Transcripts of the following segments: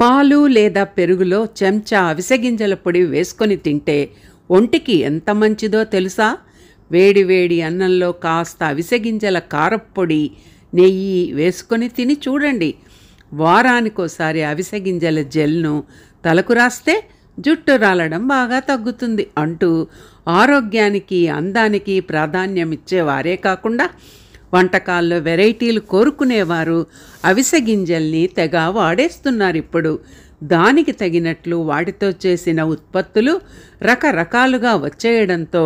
పాలు లేదా పెరుగులో చెంచా అవిసగింజల పొడి వేసుకొని తింటే ఒంటికి ఎంత మంచిదో తెలుసా వేడివేడి అన్నంలో కాస్త అవిసగింజల కారపొడి నెయ్యి వేసుకొని తిని చూడండి వారానికోసారి అవిసగింజల జెల్ను తలకు రాస్తే జుట్టు రాలడం బాగా తగ్గుతుంది అంటూ ఆరోగ్యానికి అందానికి ప్రాధాన్యమిచ్చేవారే కాకుండా వంటకాల్లో వెరైటీలు కోరుకునేవారు అవిసె గింజల్ని తెగ వాడేస్తున్నారు ఇప్పుడు దానికి తగినట్లు వాటితో చేసిన ఉత్పత్తులు రకరకాలుగా వచ్చేయడంతో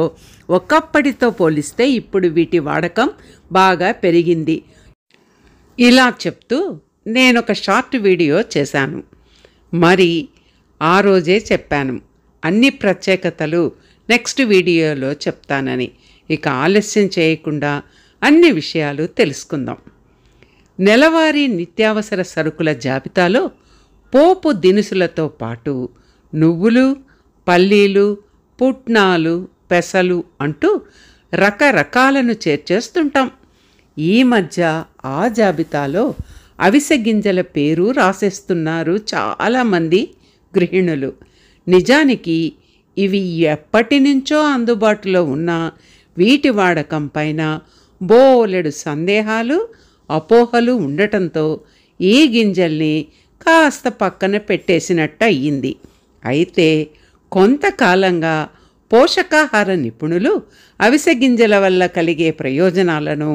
ఒకప్పటితో పోలిస్తే ఇప్పుడు వీటి వాడకం బాగా పెరిగింది ఇలా చెప్తూ నేను ఒక షార్ట్ వీడియో చేశాను మరి ఆ రోజే చెప్పాను అన్ని ప్రత్యేకతలు నెక్స్ట్ వీడియోలో చెప్తానని ఇక ఆలస్యం చేయకుండా అన్ని విషయాలు తెలుసుకుందాం నెలవారీ నిత్యావసర సరుకుల జాబితాలో పోపు దినుసులతో పాటు నువ్వులు పల్లీలు పుట్నాలు పెసలు అంటూ రకరకాలను చేర్చేస్తుంటాం ఈ మధ్య ఆ జాబితాలో అవిసె గింజల పేరు రాసేస్తున్నారు చాలామంది గృహిణులు నిజానికి ఇవి ఎప్పటి నుంచో అందుబాటులో ఉన్న వీటి వాడకం పైన బోలెడు సందేహాలు అపోహలు ఉండటంతో ఈ గింజల్ని కాస్త పక్కన పెట్టేసినట్టు అయ్యింది అయితే కొంతకాలంగా పోషకాహార నిపుణులు అవిసె గింజల వల్ల కలిగే ప్రయోజనాలను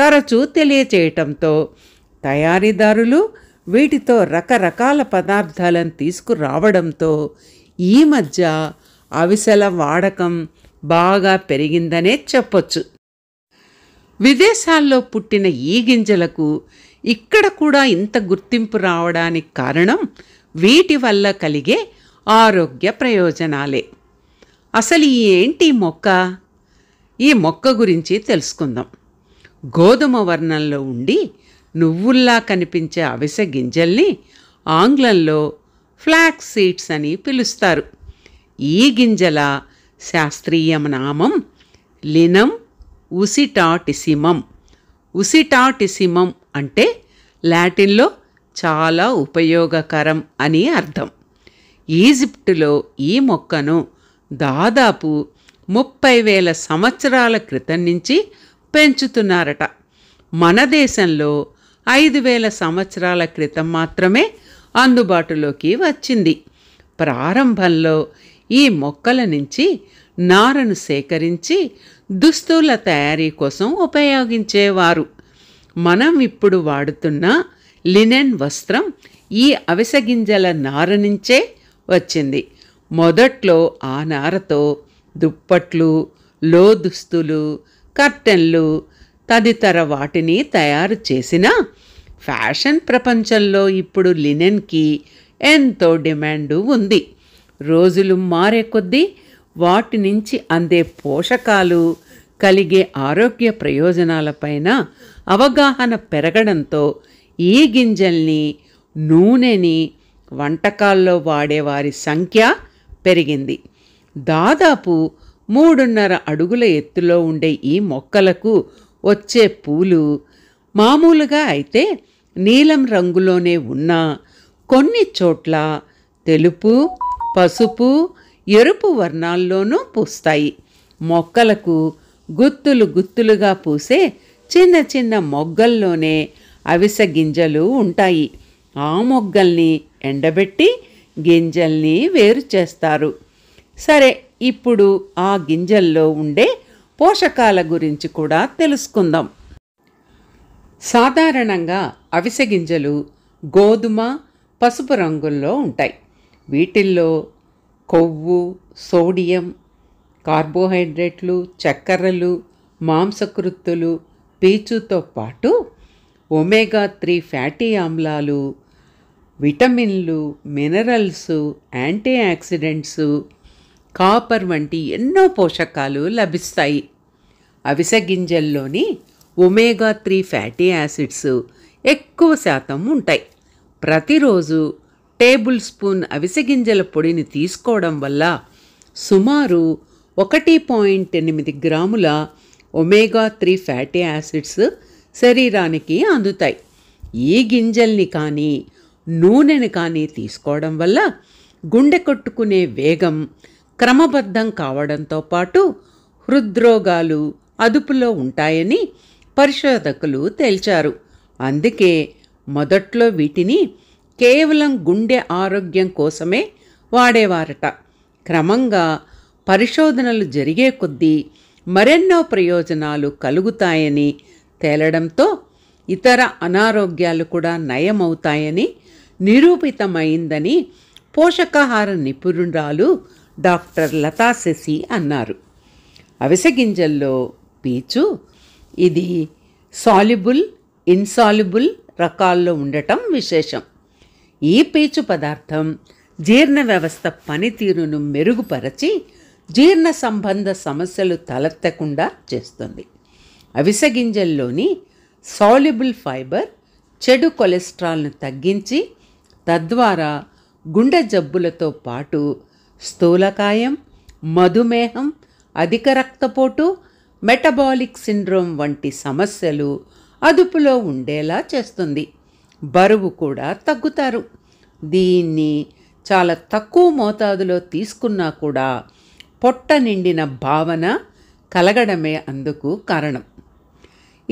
తరచూ తెలియచేయటంతో తయారీదారులు వీటితో రకరకాల పదార్థాలను తీసుకురావడంతో ఈ మధ్య అవిసెల వాడకం బాగా పెరిగిందనే చెప్పొచ్చు విదేశాల్లో పుట్టిన ఈ గింజలకు ఇక్కడ కూడా ఇంత గుర్తింపు రావడానికి కారణం వీటి వల్ల కలిగే ఆరోగ్య ప్రయోజనాలే అసలు ఏంటి మొక్క ఈ మొక్క గురించి తెలుసుకుందాం గోధుమ వర్ణంలో ఉండి నువ్వుల్లా కనిపించే అవిసె గింజల్ని ఆంగ్లంలో ఫ్లాక్స్ సీడ్స్ అని పిలుస్తారు ఈ గింజల శాస్త్రీయ నామం లినం ఉసిటాటిసిమం ఉసిటాటిసిమం అంటే లాటిన్లో చాలా ఉపయోగకరం అని అర్థం ఈజిప్టులో ఈ మొక్కను దాదాపు ముప్పై వేల సంవత్సరాల క్రితం నుంచి పెంచుతున్నారట మన దేశంలో ఐదు వేల సంవత్సరాల క్రితం మాత్రమే అందుబాటులోకి వచ్చింది ప్రారంభంలో ఈ మొక్కల నుంచి నారను సేకరించి దుస్తుల తయారీ కోసం ఉపయోగించేవారు మనం ఇప్పుడు వాడుతున్న లినెన్ వస్త్రం ఈ అవిసగింజల నార నుంచే వచ్చింది మొదట్లో ఆ నారతో దుప్పట్లు లో దుస్తులు కర్టెన్లు తదితర వాటిని తయారు చేసిన ఫ్యాషన్ ప్రపంచంలో ఇప్పుడు లినెన్కి ఎంతో డిమాండు ఉంది రోజులు మారే కొద్దీ వాటి నుంచి అందే పోషకాలు కలిగే ఆరోగ్య ప్రయోజనాలపైన అవగాహన పెరగడంతో ఈ గింజల్ని నూనెని వంటకాల్లో వాడేవారి సంఖ్య పెరిగింది దాదాపు మూడున్నర అడుగుల ఎత్తులో ఉండే ఈ మొక్కలకు వచ్చే పూలు మామూలుగా అయితే నీలం రంగులోనే ఉన్న కొన్ని చోట్ల తెలుపు పసుపు ఎరుపు వర్ణాల్లోనూ పూస్తాయి మొక్కలకు గుత్తులు గుత్తులుగా పూసే చిన్న చిన్న మొగ్గల్లోనే అవిస గింజలు ఉంటాయి ఆ మొగ్గల్ని ఎండబెట్టి గింజల్ని వేరు చేస్తారు సరే ఇప్పుడు ఆ గింజల్లో ఉండే పోషకాల గురించి కూడా తెలుసుకుందాం సాధారణంగా అవిసె గింజలు గోధుమ పసుపు రంగుల్లో ఉంటాయి వీటిల్లో కొవ్వు సోడియం కార్బోహైడ్రేట్లు చక్కెరలు మాంసకృత్తులు పీచుతో పాటు ఒమేగా త్రీ ఫ్యాటీ ఆమ్లాలు విటమిన్లు మినరల్స్ యాంటీ ఆక్సిడెంట్స్ కాపర్ వంటి ఎన్నో పోషకాలు లభిస్తాయి అవిసె గింజల్లోని ఒమేగా త్రీ ఫ్యాటీ యాసిడ్స్ ఎక్కువ శాతం ఉంటాయి ప్రతిరోజు టేబుల్ స్పూన్ అవిసగింజల పొడిని తీసుకోవడం వల్ల సుమారు ఒకటి పాయింట్ ఎనిమిది గ్రాముల ఒమేగా త్రీ ఫ్యాటీ యాసిడ్స్ శరీరానికి అందుతాయి ఈ గింజల్ని కానీ నూనెని కానీ తీసుకోవడం వల్ల గుండె కొట్టుకునే వేగం క్రమబద్ధం కావడంతో పాటు హృద్రోగాలు అదుపులో ఉంటాయని పరిశోధకులు తేల్చారు అందుకే మొదట్లో వీటిని కేవలం గుండె ఆరోగ్యం కోసమే వాడేవారట క్రమంగా పరిశోధనలు జరిగే కొద్దీ మరెన్నో ప్రయోజనాలు కలుగుతాయని తేలడంతో ఇతర అనారోగ్యాలు కూడా నయమవుతాయని నిరూపితమైందని పోషకాహార నిపుణురాలు డాక్టర్ లతా శశి అన్నారు అవిసె గింజల్లో పీచు ఇది సాల్యుబుల్ ఇన్సాల్యుబుల్ రకాల్లో ఉండటం విశేషం ఈ పీచు పదార్థం జీర్ణ వ్యవస్థ పనితీరును మెరుగుపరచి జీర్ణ సంబంధ సమస్యలు తలెత్తకుండా చేస్తుంది అవిసె గింజల్లోని సాల్యుబుల్ ఫైబర్ చెడు కొలెస్ట్రాల్ను తగ్గించి తద్వారా గుండె జబ్బులతో పాటు స్థూలకాయం మధుమేహం అధిక రక్తపోటు మెటబాలిక్ సిండ్రోమ్ వంటి సమస్యలు అదుపులో ఉండేలా చేస్తుంది బరువు కూడా తగ్గుతారు దీన్ని చాలా తక్కువ మోతాదులో తీసుకున్నా కూడా పొట్ట నిండిన భావన కలగడమే అందుకు కారణం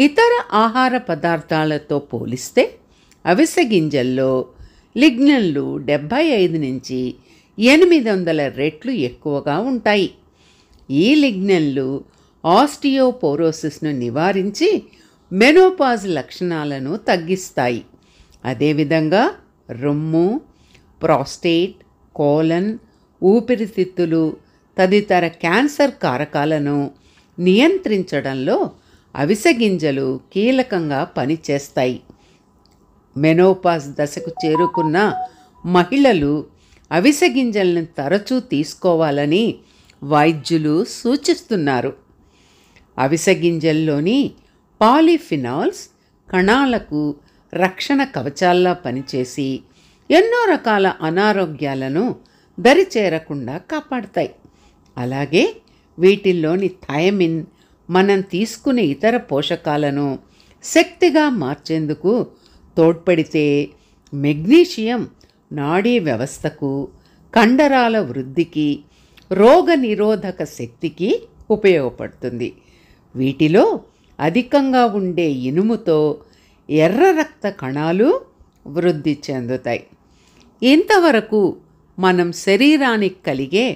ఇతర ఆహార పదార్థాలతో పోలిస్తే అవిసె గింజల్లో లిగ్నన్లు డెబ్భై ఐదు నుంచి ఎనిమిది వందల రెట్లు ఎక్కువగా ఉంటాయి ఈ లిగ్నన్లు ఆస్టియోపోరోసిస్ను నివారించి మెనోపాజ్ లక్షణాలను తగ్గిస్తాయి అదేవిధంగా రొమ్ము ప్రాస్టేట్ కోలన్ ఊపిరితిత్తులు తదితర క్యాన్సర్ కారకాలను నియంత్రించడంలో అవిసె గింజలు కీలకంగా పనిచేస్తాయి మెనోపాస్ దశకు చేరుకున్న మహిళలు అవిసె గింజలను తరచూ తీసుకోవాలని వైద్యులు సూచిస్తున్నారు అవిసె గింజల్లోని పాలిఫినాల్స్ కణాలకు రక్షణ కవచాల్లా పనిచేసి ఎన్నో రకాల అనారోగ్యాలను దరిచేరకుండా కాపాడతాయి అలాగే వీటిల్లోని థయమిన్ మనం తీసుకునే ఇతర పోషకాలను శక్తిగా మార్చేందుకు తోడ్పడితే మెగ్నీషియం నాడీ వ్యవస్థకు కండరాల వృద్ధికి రోగ నిరోధక శక్తికి ఉపయోగపడుతుంది వీటిలో అధికంగా ఉండే ఇనుముతో ఎర్ర రక్త కణాలు వృద్ధి చెందుతాయి ఇంతవరకు మనం శరీరానికి కలిగే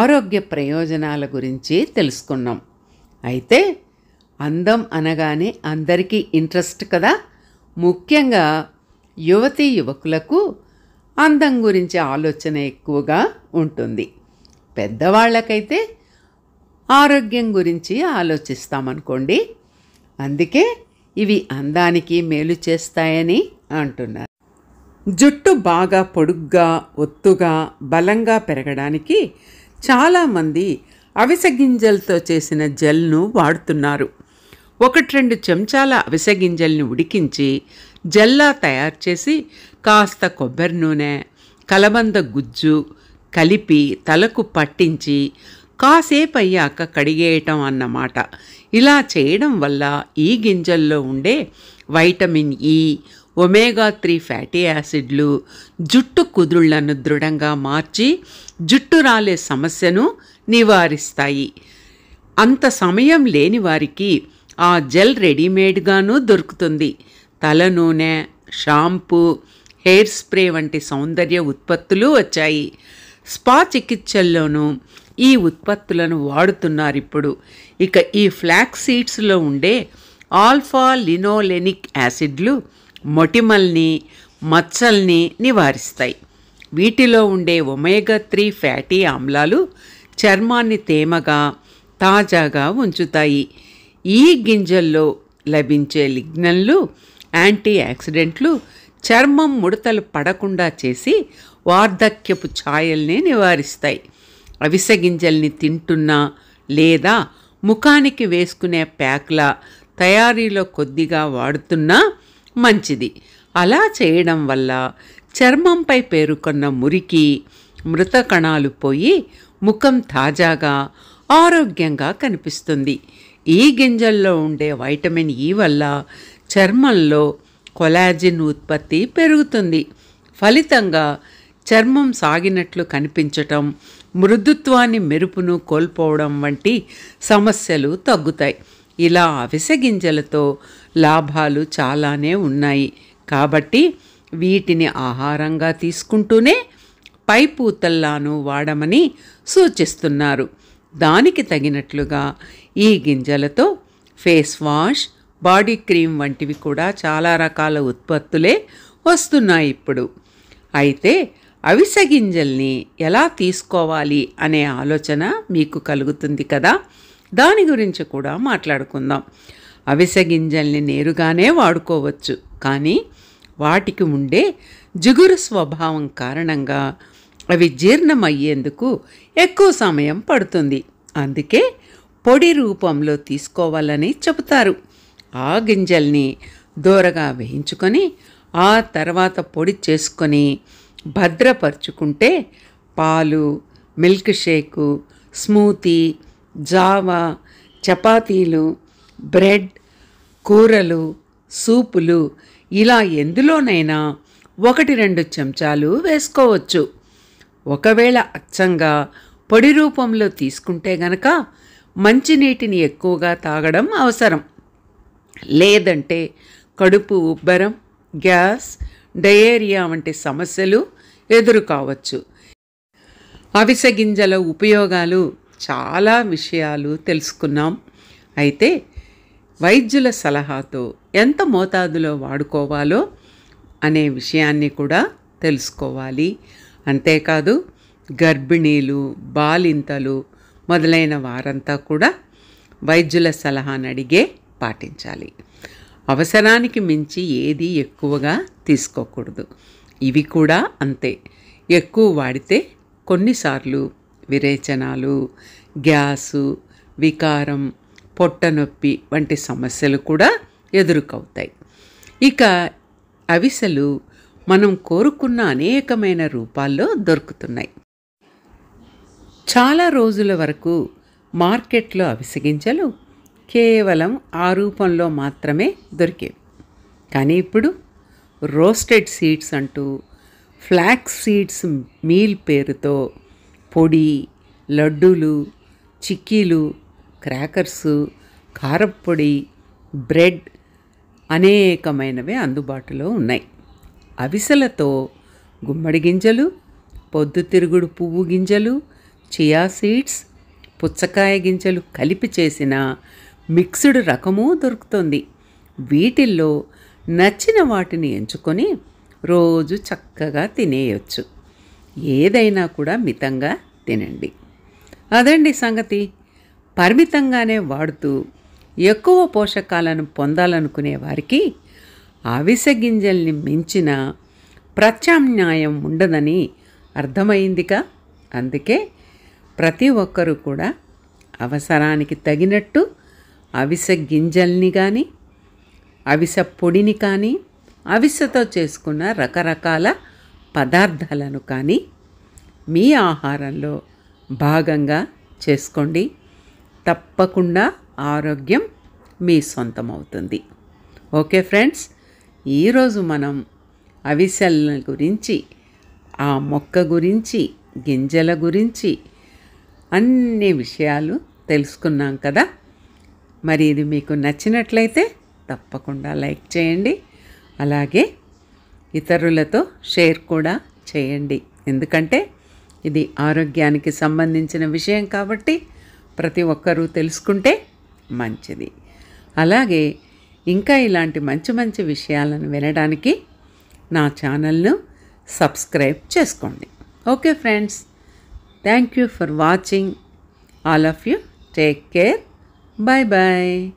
ఆరోగ్య ప్రయోజనాల గురించి తెలుసుకున్నాం అయితే అందం అనగానే అందరికీ ఇంట్రెస్ట్ కదా ముఖ్యంగా యువతీ యువకులకు అందం గురించి ఆలోచన ఎక్కువగా ఉంటుంది పెద్దవాళ్ళకైతే ఆరోగ్యం గురించి ఆలోచిస్తామనుకోండి అందుకే ఇవి అందానికి మేలు చేస్తాయని అంటున్నారు జుట్టు బాగా పొడుగ్గా ఒత్తుగా బలంగా పెరగడానికి చాలామంది అవిసగింజలతో చేసిన జెల్ను వాడుతున్నారు ఒకటి రెండు చెంచాల అవిసగింజల్ని ఉడికించి జెల్లా తయారు చేసి కాస్త కొబ్బరి నూనె కలబంద గుజ్జు కలిపి తలకు పట్టించి కాసేపు అయ్యాక కడిగేయటం అన్నమాట ఇలా చేయడం వల్ల ఈ గింజల్లో ఉండే vitamin E e, omega three fatty యాసిడ్లు జుట్టు కుదుళ్లను దృఢంగా మార్చి జుట్టు రాలే సమస్యను నివారిస్తాయి అంత సమయం లేని వారికి ఆ జెల్ రెడీమేడ్గాను దొరుకుతుంది తల నూనె షాంపూ హెయిర్ స్ప్రే వంటి సౌందర్య ఉత్పత్తులు వచ్చాయి స్పా చికిత్సల్లోనూ ఈ ఉత్పత్తులను వాడుతున్నారు ఇప్పుడు ఇక ఈ ఫ్లాక్స్ సీడ్స్లో ఉండే ఆల్ఫా లినోలెనిక్ యాసిడ్లు మొటిమల్ని మచ్చల్ని నివారిస్తాయి వీటిలో ఉండే ఒమేగా త్రీ ఫ్యాటీ ఆమ్లాలు చర్మాన్ని తేమగా తాజాగా ఉంచుతాయి ఈ గింజల్లో లభించే లిగ్నన్లు యాంటీ యాక్సిడెంట్లు చర్మం ముడతలు పడకుండా చేసి వార్ధక్యపు ఛాయల్ని నివారిస్తాయి అవిసె గింజల్ని తింటున్నా లేదా ముఖానికి వేసుకునే ప్యాక్ల తయారీలో కొద్దిగా వాడుతున్నా మంచిది అలా చేయడం వల్ల చర్మంపై పేరుకున్న మురికి మృత కణాలు పోయి ముఖం తాజాగా ఆరోగ్యంగా కనిపిస్తుంది ఈ గింజల్లో ఉండే వైటమిన్ ఈ వల్ల చర్మంలో కొలాజిన్ ఉత్పత్తి పెరుగుతుంది ఫలితంగా చర్మం సాగినట్లు కనిపించటం మృదుత్వాన్ని మెరుపును కోల్పోవడం వంటి సమస్యలు తగ్గుతాయి ఇలా అవిసె గింజలతో లాభాలు చాలానే ఉన్నాయి కాబట్టి వీటిని ఆహారంగా తీసుకుంటూనే పై పూతల్లాను వాడమని సూచిస్తున్నారు దానికి తగినట్లుగా ఈ గింజలతో ఫేస్ వాష్ బాడీ క్రీమ్ వంటివి కూడా చాలా రకాల ఉత్పత్తులే వస్తున్నాయి ఇప్పుడు అయితే అవిసె గింజల్ని ఎలా తీసుకోవాలి అనే ఆలోచన మీకు కలుగుతుంది కదా దాని గురించి కూడా మాట్లాడుకుందాం అవిసె గింజల్ని నేరుగానే వాడుకోవచ్చు కానీ వాటికి ఉండే జిగురు స్వభావం కారణంగా అవి జీర్ణమయ్యేందుకు ఎక్కువ సమయం పడుతుంది అందుకే పొడి రూపంలో తీసుకోవాలని చెబుతారు ఆ గింజల్ని దూరగా వేయించుకొని ఆ తర్వాత పొడి చేసుకొని భద్రపరుచుకుంటే పాలు మిల్క్ షేకు స్మూతీ జావా చపాతీలు బ్రెడ్ కూరలు సూపులు ఇలా ఎందులోనైనా ఒకటి రెండు చెంచాలు వేసుకోవచ్చు ఒకవేళ అచ్చంగా పొడి రూపంలో తీసుకుంటే గనక మంచినీటిని ఎక్కువగా తాగడం అవసరం లేదంటే కడుపు ఉబ్బరం గ్యాస్ డయేరియా వంటి సమస్యలు ఎదురు కావచ్చు అవిసె గింజల ఉపయోగాలు చాలా విషయాలు తెలుసుకున్నాం అయితే వైద్యుల సలహాతో ఎంత మోతాదులో వాడుకోవాలో అనే విషయాన్ని కూడా తెలుసుకోవాలి అంతేకాదు గర్భిణీలు బాలింతలు మొదలైన వారంతా కూడా వైద్యుల సలహాను అడిగే పాటించాలి అవసరానికి మించి ఏది ఎక్కువగా తీసుకోకూడదు ఇవి కూడా అంతే ఎక్కువ వాడితే కొన్నిసార్లు విరేచనాలు గ్యాసు వికారం పొట్టనొప్పి వంటి సమస్యలు కూడా ఎదురుకవుతాయి ఇక అవిసెలు మనం కోరుకున్న అనేకమైన రూపాల్లో దొరుకుతున్నాయి చాలా రోజుల వరకు మార్కెట్లో అవిసె గింజలు కేవలం ఆ రూపంలో మాత్రమే దొరికేవి కానీ ఇప్పుడు రోస్టెడ్ సీడ్స్ అంటూ ఫ్లాక్స్ సీడ్స్ మీల్ పేరుతో పొడి లడ్డూలు చిక్కీలు క్రాకర్సు కారప్పొడి బ్రెడ్ అనేకమైనవి అందుబాటులో ఉన్నాయి అవిసలతో గుమ్మడి గింజలు పొద్దుతిరుగుడు పువ్వు గింజలు చియా సీడ్స్ పుచ్చకాయ గింజలు కలిపి చేసిన మిక్స్డ్ రకము దొరుకుతుంది వీటిల్లో నచ్చిన వాటిని ఎంచుకొని రోజు చక్కగా తినేయొచ్చు ఏదైనా కూడా మితంగా తినండి అదండి సంగతి పరిమితంగానే వాడుతూ ఎక్కువ పోషకాలను పొందాలనుకునే వారికి అవిసె గింజల్ని మించిన ప్రత్యామ్నాయం ఉండదని అర్థమైందిగా అందుకే ప్రతి ఒక్కరూ కూడా అవసరానికి తగినట్టు అవిసె గింజల్ని కానీ అవిసె పొడిని కానీ అవిసెతో చేసుకున్న రకరకాల పదార్థాలను కానీ మీ ఆహారంలో భాగంగా చేసుకోండి తప్పకుండా ఆరోగ్యం మీ సొంతమవుతుంది ఓకే ఫ్రెండ్స్ ఈరోజు మనం అవిసెల గురించి ఆ మొక్క గురించి గింజల గురించి అన్ని విషయాలు తెలుసుకున్నాం కదా మరి ఇది మీకు నచ్చినట్లయితే తప్పకుండా లైక్ చేయండి అలాగే ఇతరులతో షేర్ కూడా చేయండి ఎందుకంటే ఇది ఆరోగ్యానికి సంబంధించిన విషయం కాబట్టి ప్రతి ఒక్కరూ తెలుసుకుంటే మంచిది అలాగే ఇంకా ఇలాంటి మంచి మంచి విషయాలను వినడానికి నా ఛానల్ను సబ్స్క్రైబ్ చేసుకోండి okay friends thank you for watching all of you take care Bye-bye.